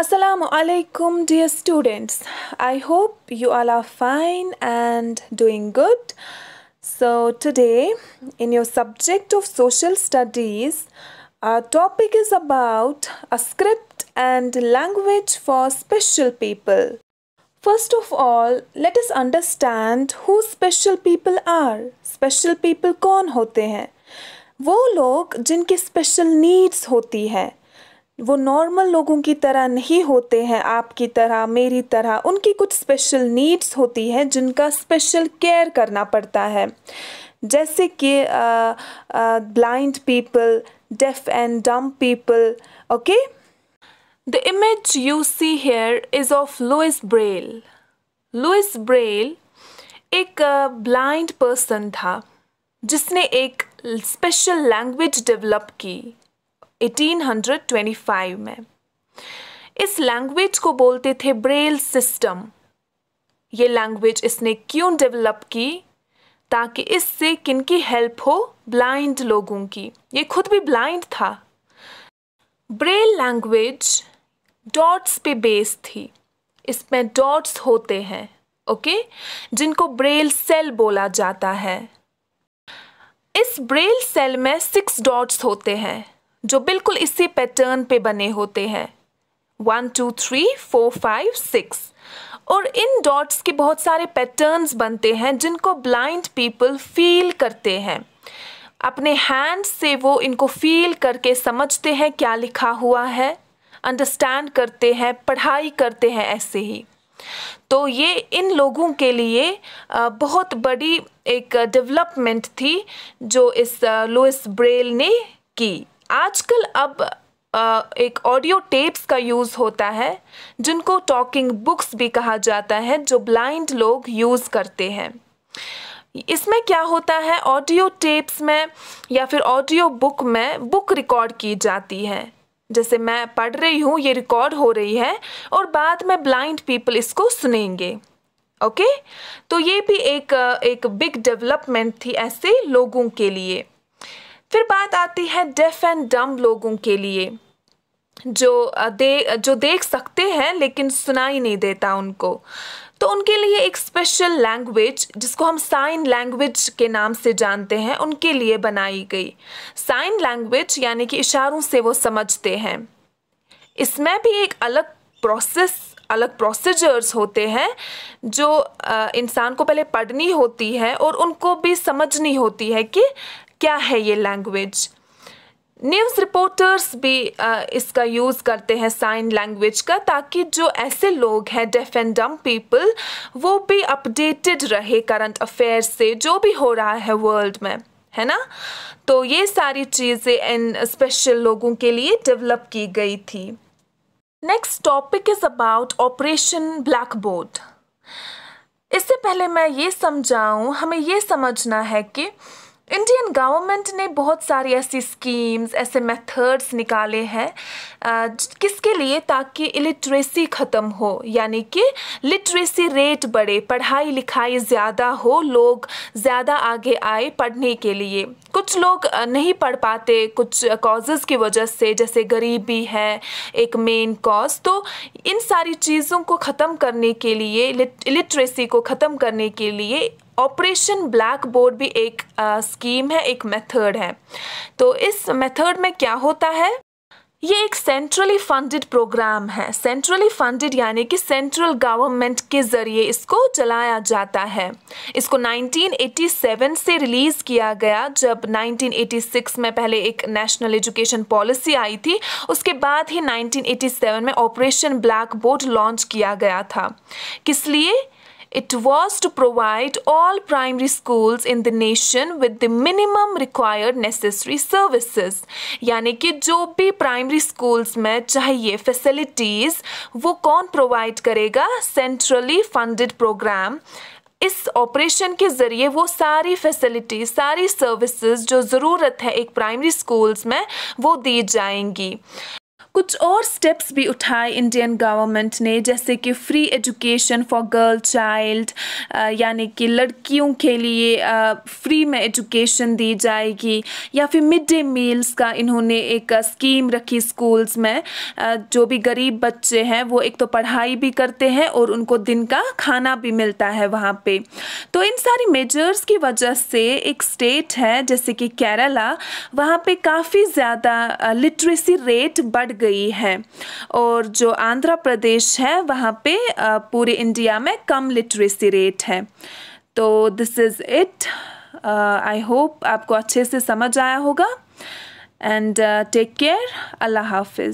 Assalamu alaikum dear students. I hope you all are fine and doing good. So today in your subject of social studies our topic is about a script and language for special people. First of all let us understand who special people are. Special people kaun hote hain wo log jinki special needs hoti hain वो normal लोगों की तरह नहीं होते हैं आपकी तरह मेरी तरह उनकी कुछ स्पेशल नीड्स होती हैं जिनका स्पेशल केयर करना पड़ता है जैसे कि blind people deaf and dumb people okay the image you see here is of Louis Braille Louis Braille एक ब्लाइंड पर्सन था जिसने एक स्पेशल लैंग्वेज डेवलप की 1825 में इस लैंग्वेज को बोलते थे ब्रेल सिस्टम ये लैंग्वेज इसने क्यों डेवलप की ताकि इससे किनकी हेल्प हो ब्लाइंड लोगों की ये खुद भी ब्लाइंड था ब्रेल लैंग्वेज डॉट्स पे बेस थी इसमें डॉट्स होते हैं ओके जिनको ब्रेल सेल बोला जाता है इस ब्रेल सेल में सिक्स डॉट्स होते हैं जो बिल्कुल इसी पैटर्न पे बने होते हैं one two three four five six और इन डॉट्स के बहुत सारे पैटर्न्स बनते हैं जिनको ब्लाइंड पीपल फील करते हैं अपने हैंड से वो इनको फील करके समझते हैं क्या लिखा हुआ है अंडरस्टैंड करते हैं पढ़ाई करते हैं ऐसे ही तो ये इन लोगों के लिए बहुत बड़ी एक डेवलपमेंट थी जो इस लुइस ब्रेल ने की आजकल अब एक ऑडियो टेप्स का यूज़ होता है जिनको टॉकिंग बुक्स भी कहा जाता है जो ब्लाइंड लोग यूज़ करते हैं इसमें क्या होता है ऑडियो टेप्स में या फिर ऑडियो बुक में बुक रिकॉर्ड की जाती है जैसे मैं पढ़ रही हूँ ये रिकॉर्ड हो रही है और बाद में ब्लाइंड पीपल इसको सुनेंगे ओके तो ये भी एक एक बिग डेवलपमेंट थी ऐसे लोगों के लिए फिर बात आती है डेफ एंड डम लोगों के लिए जो दे जो देख सकते हैं लेकिन सुनाई नहीं देता उनको तो उनके लिए एक स्पेशल लैंग्वेज जिसको हम साइन लैंग्वेज के नाम से जानते हैं उनके लिए बनाई गई साइन लैंग्वेज यानी कि इशारों से वो समझते हैं इसमें भी एक अलग प्रोसेस अलग प्रोसीजर्स होते हैं जो इंसान को पहले पढ़नी होती है और उनको भी समझनी होती है कि क्या है ये लैंग्वेज न्यूज़ रिपोर्टर्स भी आ, इसका यूज़ करते हैं साइन लैंग्वेज का ताकि जो ऐसे लोग हैं डेफ एंड डम पीपल वो भी अपडेटेड रहे करंट अफेयर से जो भी हो रहा है वर्ल्ड में है ना तो ये सारी चीज़ें इन स्पेशल लोगों के लिए डेवलप की गई थी next topic is about operation blackboard इससे पहले मैं ये समझाऊँ हमें ये समझना है कि इंडियन गवर्नमेंट ने बहुत सारी ऐसी स्कीम्स ऐसे मेथड्स निकाले हैं किसके लिए ताकि इलिटरेसी ख़त्म हो यानी कि लिटरेसी रेट बढ़े पढ़ाई लिखाई ज़्यादा हो लोग ज़्यादा आगे आए पढ़ने के लिए कुछ लोग नहीं पढ़ पाते कुछ कॉजेज़ की वजह से जैसे गरीबी है एक मेन कॉज तो इन सारी चीज़ों को ख़त्म करने के लिए लिटरेसी को ख़त्म करने के लिए ऑपरेशन ब्लैक बोर्ड भी एक आ, स्कीम है एक मेथड है तो इस मेथड में क्या होता है ये एक सेंट्रली फंडेड प्रोग्राम है सेंट्रली फंडेड यानी कि सेंट्रल गवर्नमेंट के ज़रिए इसको चलाया जाता है इसको 1987 से रिलीज़ किया गया जब 1986 में पहले एक नेशनल एजुकेशन पॉलिसी आई थी उसके बाद ही 1987 में ऑपरेशन ब्लैक बोर्ड लॉन्च किया गया था किस लिए It was to provide all primary schools in the nation with the minimum required necessary services यानी कि जो भी प्राइमरी स्कूल्स में चाहिए फैसिलिटीज़ वो कौन प्रोवाइड करेगा सेंट्रली फंडेड प्रोग्राम इस ऑपरेशन के ज़रिए वो सारी फैसिलिटीज सारी सर्विसेज जो ज़रूरत है एक प्राइमरी स्कूल्स में वो दी जाएंगी कुछ और स्टेप्स भी उठाए इंडियन गवर्नमेंट ने जैसे कि free education for girl child यानी कि लड़कियों के लिए फ्री में एजुकेशन दी जाएगी या फिर मिड डे मील्स का इन्होंने एक स्कीम रखी स्कूल्स में जो भी गरीब बच्चे हैं वो एक तो पढ़ाई भी करते हैं और उनको दिन का खाना भी मिलता है वहाँ पे तो इन सारी मेजर्स की वजह से एक स्टेट है जैसे कि केरला वहाँ पे काफ़ी ज़्यादा लिटरेसी रेट बढ़ गई है और जो आंध्र प्रदेश है वहाँ पे पूरे इंडिया में कम लिटरेसी रेट है तो this is it I hope आपको अच्छे से समझ आया होगा एंड टेक केयर अल्लाह हाफिज़